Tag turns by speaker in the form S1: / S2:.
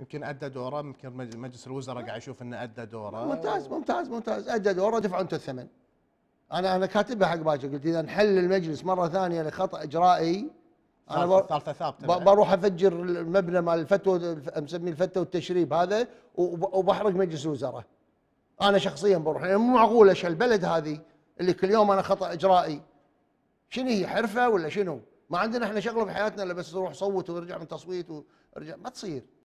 S1: يمكن ادى دوره يمكن مجلس الوزراء قاعد يشوف انه ادى دوره ممتاز
S2: ممتاز ممتاز ادى دوره دفع انتم الثمن انا انا كاتبها حق باكر قلت اذا نحل المجلس مره ثانيه لخطا اجرائي انا
S3: ثالثه ثابته بروح
S2: افجر المبنى مال الفتوى مسميه الفتوى والتشريب هذا وبحرق مجلس الوزراء انا شخصيا بروح يعني مو معقول ايش البلد هذه اللي كل يوم انا خطا اجرائي شنو هي حرفه ولا شنو؟ ما عندنا احنا شغله في حياتنا الا بس نروح صوت ونرجع من تصويت ورجع ما تصير